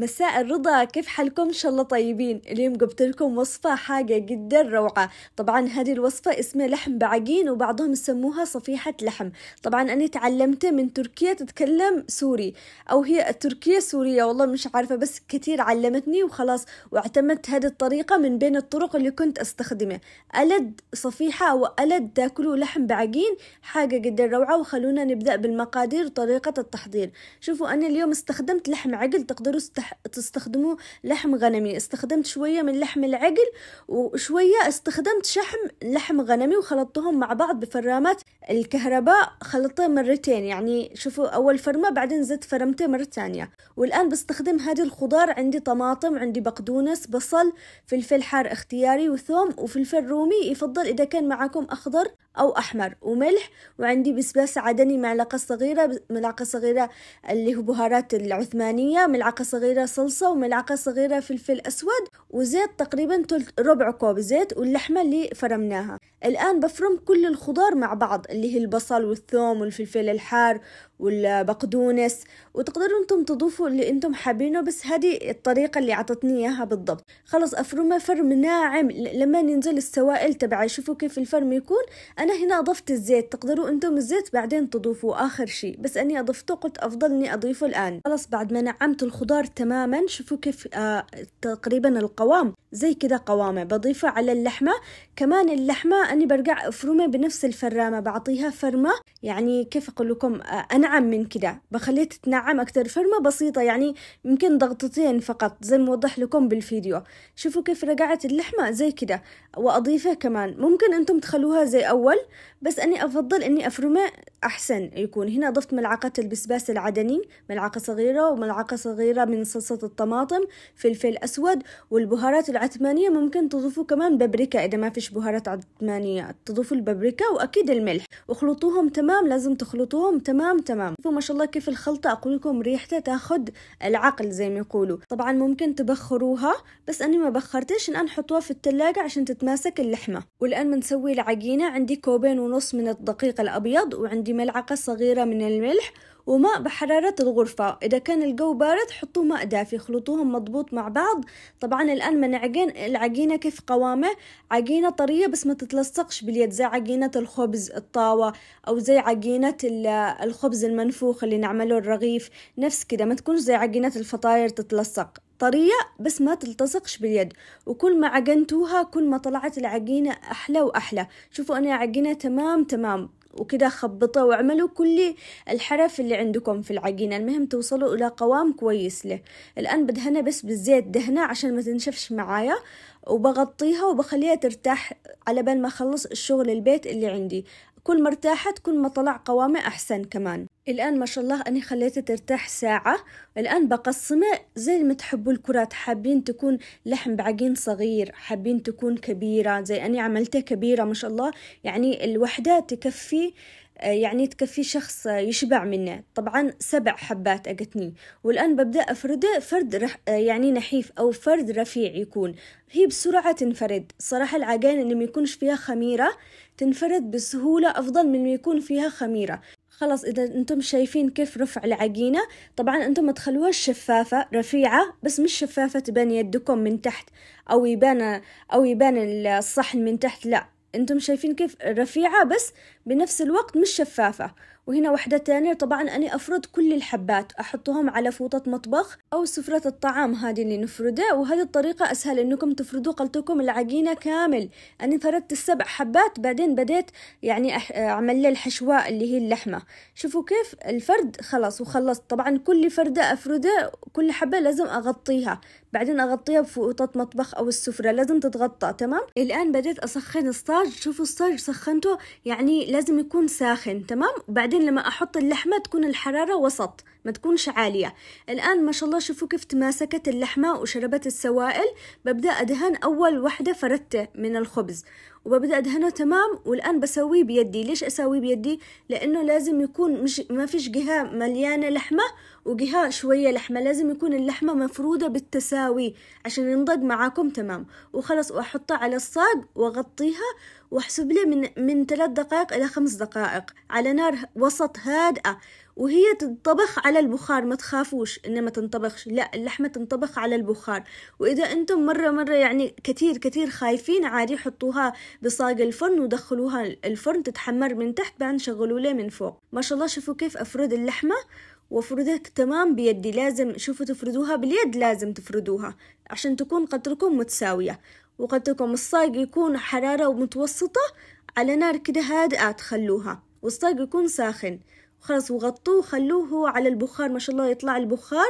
مساء الرضا كيف حالكم ان شاء الله طيبين اليوم جبت لكم وصفة حاجة جدا روعة طبعا هذه الوصفة اسمها لحم بعجين وبعضهم يسموها صفيحة لحم طبعا انا تعلمتها من تركيا تتكلم سوري او هي التركية سورية والله مش عارفة بس كثير علمتني وخلاص واعتمدت هذه الطريقة من بين الطرق اللي كنت استخدمها ألد صفيحة او ألد تاكلوا لحم بعجين حاجة جدا روعة وخلونا نبدأ بالمقادير وطريقة التحضير شوفوا انا اليوم استخدمت لحم عجل تقدروا راح تستخدموا لحم غنمي استخدمت شوية من لحم العقل وشوية استخدمت شحم لحم غنمي وخلطتهم مع بعض بفرامات الكهرباء خلطتها مرتين يعني شوفوا أول فرمة بعدين زدت فرمتين مرة ثانية والآن بستخدم هذه الخضار عندي طماطم عندي بقدونس بصل فلفل حار اختياري وثوم وفلفل رومي يفضل إذا كان معاكم أخضر أو أحمر وملح وعندي بسباس عدني معلقة صغيرة ملعقة صغيرة اللي هو بهارات العثمانية ملعقة صغيرة صغيرة صلصة وملعقة صغيرة فلفل أسود وزيت تقريبا ربع كوب زيت واللحمة اللي فرمناها الآن بفرم كل الخضار مع بعض اللي هي البصل والثوم والفلفل الحار والبقدونس وتقدروا انتم تضيفوا اللي انتم حابينه بس هذه الطريقة اللي عطتني اياها بالضبط خلص افرمه فرم ناعم لما ينزل السوائل تبعي شوفوا كيف الفرم يكون انا هنا اضفت الزيت تقدروا انتم الزيت بعدين تضيفوا اخر شيء بس اني اضفته قلت افضل اني اضيفه الان خلص بعد ما نعمت الخضار تماما شوفوا كيف آه تقريبا القوام زي كده قوامه بضيفه على اللحمة كمان اللحمة اني برجع افرمه بنفس الفرامة بعطيها فرمة يعني كيف اقول لكم آه انا تتنعم من كده بخليه تتنعم أكتر فرمة بسيطة يعني يمكن ضغطتين فقط زي موضح لكم بالفيديو شوفوا كيف رجعت اللحمة زي كده وأضيفه كمان ممكن أنتم تخلوها زي أول بس أني أفضل أني أفرمه أحسن يكون هنا ضفت ملعقة البسباس العدني ملعقة صغيرة وملعقة صغيرة من صلصة الطماطم فلفل أسود والبهارات العثمانية ممكن تضيفوا كمان بابريكا إذا ما فيش بهارات عثمانية تضيفوا البابريكا وأكيد الملح وخلطوهم تمام لازم تخلطوهم تمام تمام ما شاء الله كيف الخلطة أقول لكم ريحته تاخد العقل زي ما يقولوا طبعا ممكن تبخروها بس أنا ما بخرتش الآن حطوها في التلاجة عشان تتماسك اللحمة والآن بنسوي العجينة عندي كوبين ونص من الدقيق الأبيض وعندي ملعقة صغيرة من الملح وماء بحرارة الغرفة إذا كان الجو بارد حطوا ماء دافي خلطوهم مضبوط مع بعض طبعا الآن عجين العجينة كيف قوامه عجينة طرية بس ما تتلصقش باليد زي عجينة الخبز الطاوة أو زي عجينة الخبز المنفوخ اللي نعمله الرغيف نفس كده ما تكونش زي عجينة الفطاير تتلصق طرية بس ما تلتصقش باليد وكل ما عجنتوها كل ما طلعت العجينة أحلى وأحلى شوفوا أنا عجينة تمام تمام وكده خبطه واعملوا كل الحرف اللي عندكم في العجينة المهم توصلوا إلى قوام كويس له الآن بدهنها بس بالزيت دهنة عشان ما تنشفش معايا وبغطيها وبخليها ترتاح على بال ما أخلص الشغل البيت اللي عندي كل ما ارتاحت كل ما طلع قوامه أحسن كمان الآن ما شاء الله أنا خليته ترتاح ساعة الآن بقسمه زي ما تحبوا الكرات حابين تكون لحم بعجين صغير حابين تكون كبيرة زي أنا عملتها كبيرة ما شاء الله يعني الوحدة تكفي آه، يعني تكفي شخص آه، يشبع منه طبعا سبع حبات أجتني والآن ببدأ أفرده فرد رح آه، يعني نحيف أو فرد رفيع يكون هي بسرعة تنفرد صراحة العجين اللي ما يكونش فيها خميرة تنفرد بسهولة أفضل من اللي يكون فيها خميرة خلاص إذا أنتم شايفين كيف رفع العجينة طبعا أنتم ما تخلوها شفافة رفيعة بس مش شفافة تبان يدكم من تحت أو يبان أو يبان الصحن من تحت لا انتم شايفين كيف رفيعة بس بنفس الوقت مش شفافة وهنا وحدة تانية طبعا أنا أفرد كل الحبات أحطهم على فوطة مطبخ أو سفرة الطعام هذه اللي نفرده وهذه الطريقة أسهل إنكم تفردوا قلتكم العجينة كامل أنا فردت السبع حبات بعدين بديت يعني أعمل لي الحشوة اللي هي اللحمة شوفوا كيف الفرد خلاص وخلصت طبعا كل فردة أفرده كل حبة لازم أغطيها بعدين أغطيها بفوطة مطبخ أو السفرة لازم تتغطى تمام الآن بديت أسخن الصاج شوفوا الصاج سخنته يعني لازم يكون ساخن تمام بعدين ممكن لما أحط اللحمة تكون الحرارة وسط ما تكونش عالية الآن ما شاء الله شوفوا كيف تماسكت اللحمة وشربت السوائل ببدأ أدهن أول وحدة فردتة من الخبز وببدأ أدهنه تمام والآن بسويه بيدي ليش أسويه بيدي؟ لأنه لازم يكون مش ما فيش جهة مليانة لحمة وجهة شوية لحمة لازم يكون اللحمة مفرودة بالتساوي عشان ينضج معاكم تمام وخلص وأحطه على الصاج وأغطيها وأحسب لي من من ثلاث دقائق إلى خمس دقائق على نار وسط هادئة وهي تنطبخ على البخار ما تخافوش انها ما تنطبخش لا اللحمة تنطبخ على البخار واذا انتم مرة مرة يعني كتير كتير خايفين عادي حطوها بصاق الفرن ودخلوها الفرن تتحمر من تحت بعدين شغلوا ليه من فوق ما شاء الله شوفوا كيف افرد اللحمة وافردها تمام بيدي لازم شوفوا تفردوها باليد لازم تفردوها عشان تكون قدركم متساوية وقدركم الصاق يكون حرارة متوسطة على نار كده هادئة تخلوها والصاق يكون ساخن خلاص وغطوه وخلوه على البخار ما شاء الله يطلع البخار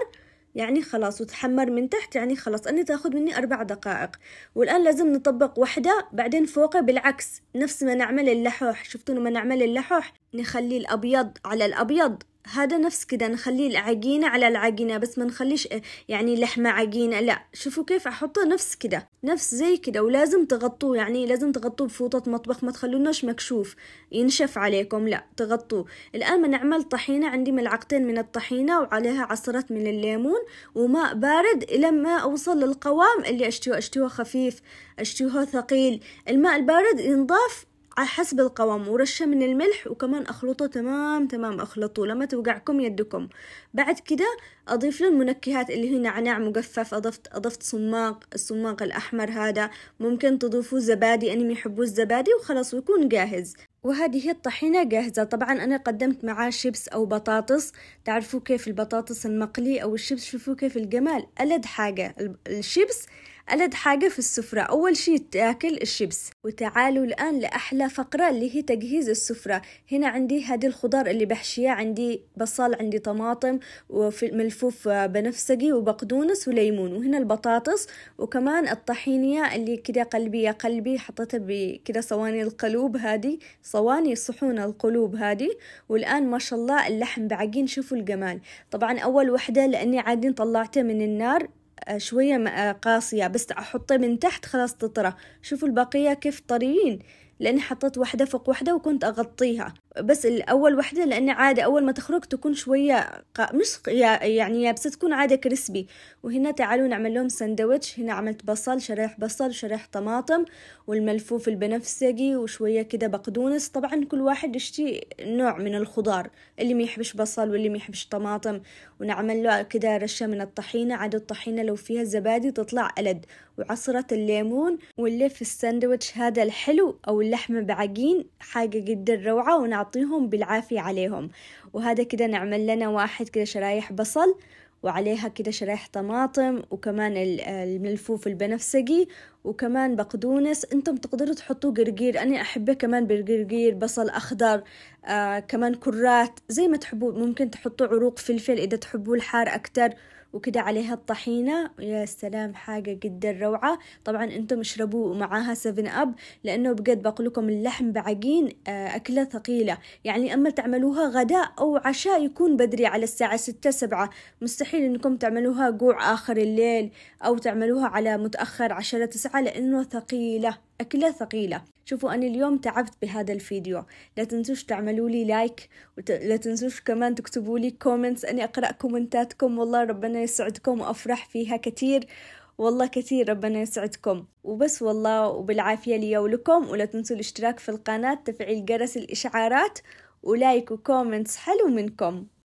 يعني خلاص وتحمر من تحت يعني خلاص أنا تاخذ مني أربع دقائق والآن لازم نطبق واحدة بعدين فوقه بالعكس نفس ما نعمل اللحوح شفتوا لما نعمل اللحوح نخلي الأبيض على الأبيض هذا نفس كده نخليه العجينة على العجينة بس ما نخليش آه، يعني لحمة عجينة لا شوفوا كيف أحطه نفس كده نفس زي كده ولازم تغطوه يعني لازم تغطوه بفوطة مطبخ ما تخلوناش مكشوف ينشف عليكم لا تغطوه الآن بنعمل طحينة عندي ملعقتين من الطحينة وعليها عصرة من الليمون وماء بارد إلى ما أوصل للقوام اللي أشتوه أشتوه خفيف أشتوه ثقيل الماء البارد ينضاف على حسب القوام ورشة من الملح وكمان أخلطه تمام تمام أخلطه لما توقعكم يدكم بعد كده أضيف له المنكهات اللي هي نعناع مجفف أضفت أضفت صماق الصماق الأحمر هذا ممكن تضيفوا زبادي ما يحبوا الزبادي وخلاص ويكون جاهز وهذه هي الطحينة جاهزة طبعا أنا قدمت معاه شيبس أو بطاطس تعرفوا كيف البطاطس المقلي أو الشيبس شوفوا كيف الجمال ألد حاجة الشيبس ألد حاجة في السفرة أول شي تاكل الشبس وتعالوا الآن لأحلى فقرة اللي هي تجهيز السفرة هنا عندي هذه الخضار اللي بحشيها عندي بصل عندي طماطم وملفوف بنفسجي وبقدونس وليمون وهنا البطاطس وكمان الطحينية اللي كده قلبية قلبي حطيتها بكده صواني القلوب هذه صواني صحون القلوب هذه والآن ما شاء الله اللحم بعجين شوفوا الجمال طبعا أول وحدة لأني عادين طلعته من النار آه، شوية آه، قاسية بس أحطه من تحت خلاص تطرى شوفوا البقية كيف طريين لأني حطيت واحدة فوق واحدة وكنت أغطيها بس الأول واحدة لاني عادة أول ما تخرج تكون شوية ق... مش يعني يابسة تكون عادة كريسبي وهنا تعالوا نعمل لهم سندويتش هنا عملت بصل شريح بصل وشريح طماطم والملفوف البنفسجي وشوية كده بقدونس طبعا كل واحد يشتي نوع من الخضار اللي ما يحبش بصل واللي ما يحبش طماطم ونعمل له كده رشة من الطحينة عاد الطحينة لو فيها زبادي تطلع ألد وعصرة الليمون ونلف الساندويتش هذا الحلو أو واللحمة بعجين حاجة جدا روعة ونعطيهم بالعافية عليهم وهذا كده نعمل لنا واحد كده شرايح بصل وعليها كده شرايح طماطم وكمان الملفوف البنفسجي وكمان بقدونس انتم تقدروا تحطوا قرقير انا احبه كمان بالقرقير بصل اخضر آه كمان كرات زي ما تحبوا ممكن تحطوا عروق فلفل اذا تحبوا الحار اكتر وكده عليها الطحينة يا سلام حاجة جدا روعة طبعا انتم اشربوا معاها سفن اب لانه بجد بقولكم اللحم بعجين آه، اكلة ثقيلة يعني اما تعملوها غداء او عشاء يكون بدري على الساعة ستة سبعة مستحيل انكم تعملوها جوع اخر الليل او تعملوها على متأخر عشرة تسعة لانه ثقيلة أكلة ثقيلة شوفوا أنا اليوم تعبت بهذا الفيديو لا تنسوش تعملوا لي لايك ولا لا تنسوش كمان تكتبوا لي كومنتس أني أقرأ كومنتاتكم والله ربنا يسعدكم وأفرح فيها كثير والله كثير ربنا يسعدكم وبس والله وبالعافية لي ولكم ولا تنسوا الاشتراك في القناة تفعيل جرس الإشعارات ولايك وكومنتس حلو منكم